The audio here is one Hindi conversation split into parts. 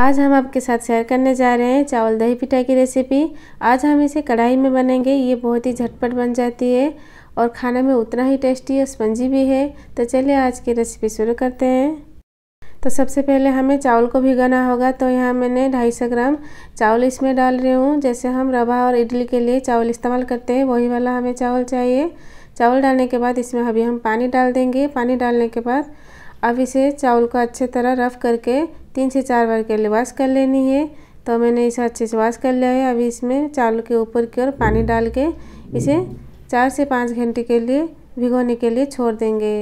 आज हम आपके साथ शेयर करने जा रहे हैं चावल दही पिठाई की रेसिपी आज हम इसे कढ़ाई में बनेंगे ये बहुत ही झटपट बन जाती है और खाने में उतना ही टेस्टी और स्पंजी भी है तो चलिए आज की रेसिपी शुरू करते हैं तो सबसे पहले हमें चावल को भिगाना होगा तो यहाँ मैंने 250 ग्राम चावल इसमें डाल रही हूँ जैसे हम रवा और इडली के लिए चावल इस्तेमाल करते हैं वही वाला हमें चावल चाहिए चावल डालने के बाद इसमें अभी हम पानी डाल देंगे पानी डालने के बाद अब इसे चावल को अच्छे तरह रफ करके तीन से चार बार के लिए वॉश कर लेनी है तो मैंने इसे अच्छे से वॉश कर लिया है अभी इसमें चावल के ऊपर की ओर पानी डाल के इसे चार से पाँच घंटे के लिए भिगोने के लिए छोड़ देंगे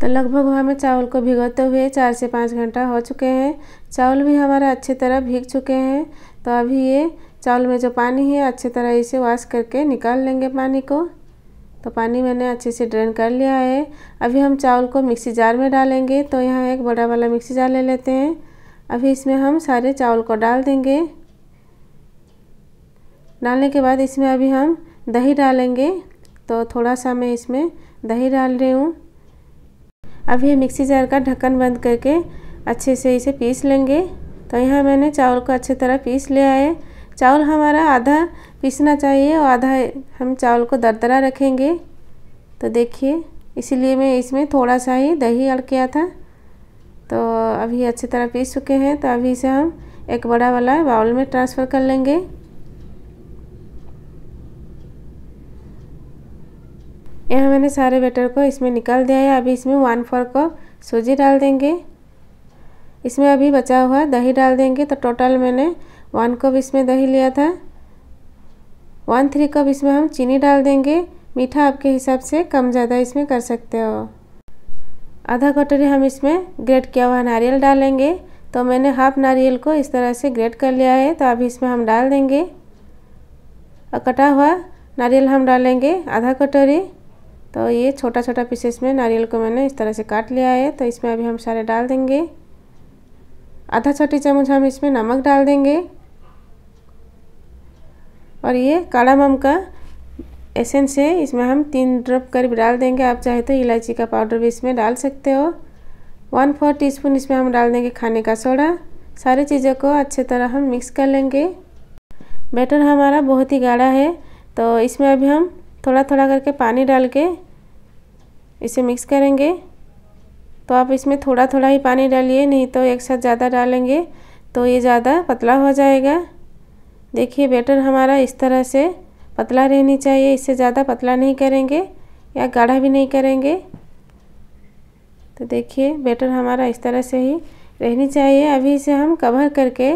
तो लगभग हमें चावल को भिगोते हुए चार से पाँच घंटा हो चुके हैं चावल भी हमारा अच्छी तरह भीग चुके हैं तो अभी ये चावल में जो पानी है अच्छी तरह इसे वॉश करके निकाल लेंगे पानी को तो पानी मैंने अच्छे से ड्रेन कर लिया है अभी हम चावल को मिक्सी जार में डालेंगे तो यहाँ एक बड़ा वाला मिक्सी जार ले लेते हैं अभी इसमें हम सारे चावल को डाल देंगे डालने के बाद इसमें अभी हम दही डालेंगे तो थोड़ा सा मैं इसमें दही डाल रही हूँ अभी मिक्सी जार का ढक्कन बंद करके अच्छे से इसे पीस लेंगे तो यहाँ मैंने चावल को अच्छी तरह पीस लिया है चावल हमारा आधा पीसना चाहिए और आधा हम चावल को दरदरा रखेंगे तो देखिए इसीलिए मैं इसमें थोड़ा सा ही दही ऐड किया था तो अभी अच्छी तरह पीस चुके हैं तो अभी इसे हम एक बड़ा वाला बाउल में ट्रांसफ़र कर लेंगे यहाँ मैंने सारे बेटर को इसमें निकाल दिया है अभी इसमें वन फोर को सूजी डाल देंगे इसमें अभी बचा हुआ दही डाल देंगे तो टोटल मैंने वन कप इसमें दही लिया था वन थ्री कप इसमें हम चीनी डाल देंगे मीठा आपके हिसाब से कम ज़्यादा इसमें कर सकते हो आधा कटोरी हम इसमें ग्रेट किया हुआ नारियल डालेंगे तो मैंने हाफ नारियल को इस तरह से ग्रेट कर लिया है तो अभी इसमें हम डाल देंगे और कटा हुआ नारियल हम डालेंगे आधा कटोरी तो ये छोटा छोटा पीसेस में नारियल को मैंने इस तरह से काट लिया है तो इसमें अभी हम सारे डाल देंगे आधा छोटी चम्मच हम इसमें नमक डाल देंगे और ये काला मम का एसेंस है इसमें हम तीन ड्रॉप करीब डाल देंगे आप चाहे तो इलायची का पाउडर भी इसमें डाल सकते हो वन फोर टीस्पून इसमें हम डाल देंगे खाने का सोडा सारी चीज़ों को अच्छे तरह हम मिक्स कर लेंगे बैटर हमारा बहुत ही गाढ़ा है तो इसमें अभी हम थोड़ा थोड़ा करके पानी डाल के इसे मिक्स करेंगे तो आप इसमें थोड़ा थोड़ा ही पानी डालिए नहीं तो एक साथ ज़्यादा डालेंगे तो ये ज़्यादा पतला हो जाएगा देखिए बैटर हमारा इस तरह से पतला रहनी चाहिए इससे ज़्यादा पतला नहीं करेंगे या गाढ़ा भी नहीं करेंगे तो देखिए बैटर हमारा इस तरह से ही रहनी चाहिए अभी इसे हम कवर करके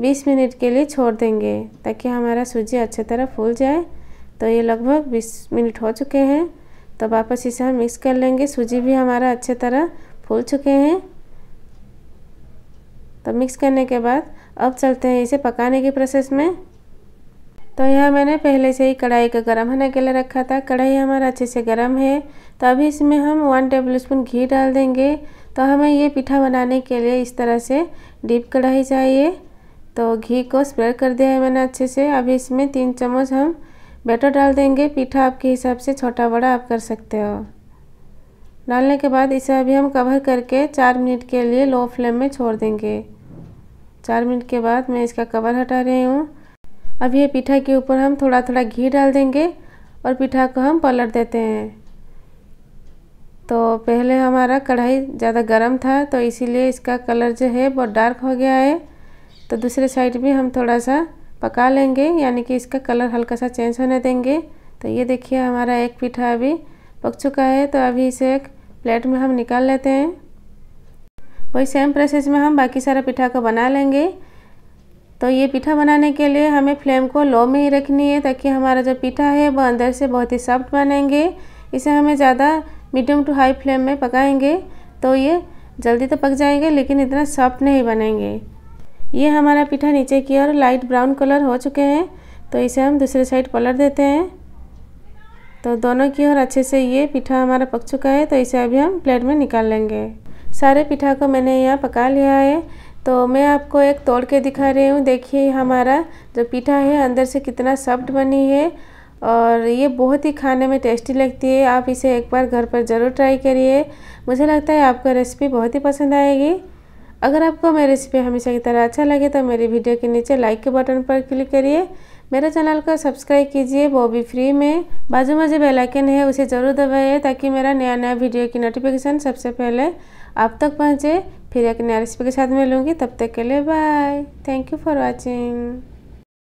20 मिनट के लिए छोड़ देंगे ताकि हमारा सूजी अच्छे तरह फूल जाए तो ये लगभग 20 मिनट हो चुके हैं तो वापस इसे हम मिक्स कर लेंगे सूजी भी हमारा अच्छे तरह फूल चुके हैं तो मिक्स करने के बाद अब चलते हैं इसे पकाने के प्रोसेस में तो यह मैंने पहले से ही कढ़ाई का गर्म होने के लिए रखा था कढ़ाई हमारा अच्छे से गर्म है तो अभी इसमें हम वन स्पून घी डाल देंगे तो हमें ये पिठा बनाने के लिए इस तरह से डीप कढ़ाई चाहिए तो घी को स्प्रेड कर दिया है मैंने अच्छे से अभी इसमें तीन चम्मच हम बैटर डाल देंगे पीठा आपके हिसाब से छोटा बड़ा आप कर सकते हो डालने के बाद इसे अभी हम कवर करके चार मिनट के लिए लो फ्लेम में छोड़ देंगे चार मिनट के बाद मैं इसका कवर हटा रही हूँ अब ये पीठा के ऊपर हम थोड़ा थोड़ा घी डाल देंगे और पिठा को हम पलट देते हैं तो पहले हमारा कढ़ाई ज़्यादा गर्म था तो इसीलिए इसका कलर जो है बहुत डार्क हो गया है तो दूसरे साइड भी हम थोड़ा सा पका लेंगे यानी कि इसका कलर हल्का सा चेंज होने देंगे तो ये देखिए हमारा एक पीठा अभी पक चुका है तो अभी इसे एक प्लेट में हम निकाल लेते हैं वही सेम प्रोसेस में हम बाकी सारा पिठा को बना लेंगे तो ये पिठा बनाने के लिए हमें फ्लेम को लो में ही रखनी है ताकि हमारा जो पिठा है वो अंदर से बहुत ही सॉफ्ट बनेंगे इसे हमें ज़्यादा मीडियम टू हाई फ्लेम में पकाएंगे तो ये जल्दी तो पक जाएंगे लेकिन इतना सॉफ्ट नहीं बनेंगे ये हमारा पिठा नीचे की ओर लाइट ब्राउन कलर हो चुके हैं तो इसे हम दूसरे साइड पलट देते हैं तो दोनों की ओर अच्छे से ये पिठा हमारा पक चुका है तो इसे अभी हम प्लेट में निकाल लेंगे सारे पिठा को मैंने यहाँ पका लिया है तो मैं आपको एक तोड़ के दिखा रही हूँ देखिए हमारा जो पिठा है अंदर से कितना सॉफ्ट बनी है और ये बहुत ही खाने में टेस्टी लगती है आप इसे एक बार घर पर ज़रूर ट्राई करिए मुझे लगता है आपको रेसिपी बहुत ही पसंद आएगी अगर आपको मेरी रेसिपी हमेशा की तरह अच्छा लगे तो मेरी वीडियो के नीचे लाइक के बटन पर क्लिक करिए मेरे चैनल को सब्सक्राइब कीजिए वो भी फ्री में बाजू में जो बेलाइकन है उसे ज़रूर दबाइए ताकि मेरा नया नया वीडियो की नोटिफिकेशन सबसे पहले आप तक पहुँचे फिर एक नया रेसिपी के साथ मिलूँगी तब तक के लिए bye thank you for watching